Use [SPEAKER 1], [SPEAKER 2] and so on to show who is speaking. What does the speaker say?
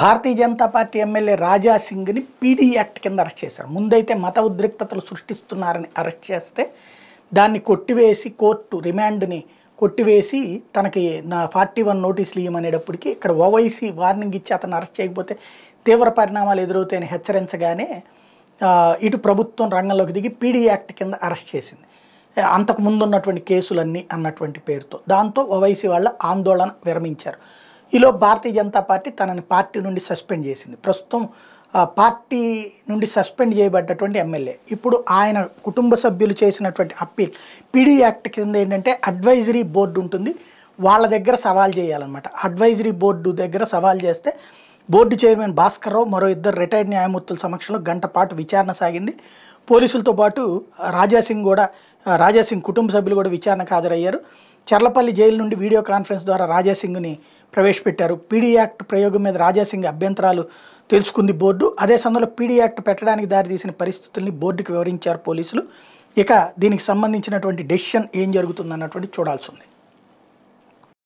[SPEAKER 1] భారతీయ Janata Party MLA Raja సింగ్ని PD Act కింద arrest చేశారు ముందైతే మత ఉద్రిక్తతలు సృష్టిస్తున్నారని అరెస్ట్ చేస్తే దాన్ని కొట్టివేసి కోర్టు రిమాండ్ని కొట్టివేసి తనకి నా ఫార్టీ వన్ నోటీసులు ఇవ్వమనేటప్పటికి ఇక్కడ ఓవైసీ వార్నింగ్ ఇచ్చి అతను అరెస్ట్ చేయకపోతే తీవ్ర పరిణామాలు ఎదురవుతాయని హెచ్చరించగానే ఇటు ప్రభుత్వం రంగంలోకి దిగి పీడీ యాక్ట్ కింద అరెస్ట్ చేసింది అంతకు ముందు ఉన్నటువంటి కేసులన్నీ అన్నటువంటి పేరుతో దాంతో ఓవైసీ వాళ్ళ ఆందోళన విరమించారు ఈలో భారతీయ జనతా పార్టీ తనని పార్టీ నుండి సస్పెండ్ చేసింది ప్రస్తుతం పార్టీ నుండి సస్పెండ్ చేయబడ్డటువంటి ఎమ్మెల్యే ఇప్పుడు ఆయన కుటుంబ సభ్యులు చేసినటువంటి అప్పీల్ పీడీ యాక్ట్ కింద ఏంటంటే అడ్వైజరీ బోర్డు ఉంటుంది వాళ్ళ దగ్గర సవాల్ చేయాలన్నమాట అడ్వైజరీ బోర్డు దగ్గర సవాల్ చేస్తే బోర్డు చైర్మన్ భాస్కర్ మరో ఇద్దరు రిటైర్డ్ న్యాయమూర్తుల సమక్షంలో గంట పాటు విచారణ సాగింది పోలీసులతో పాటు రాజాసింగ్ కూడా రాజాసింగ్ కుటుంబ సభ్యులు కూడా విచారణకు హాజరయ్యారు చర్లపల్లి జైలు నుండి వీడియో కాన్ఫరెన్స్ ద్వారా రాజాసింగ్ని ప్రవేశపెట్టారు పీడీ యాక్ట్ ప్రయోగం మీద రాజాసింగ్ అభ్యంతరాలు తెలుసుకుంది బోర్డు అదే సమయంలో పీడీ యాక్ట్ పెట్టడానికి దారితీసిన పరిస్థితుల్ని బోర్డుకి వివరించారు పోలీసులు ఇక దీనికి సంబంధించినటువంటి డెసిషన్ ఏం జరుగుతుందన్నటువంటి చూడాల్సి ఉంది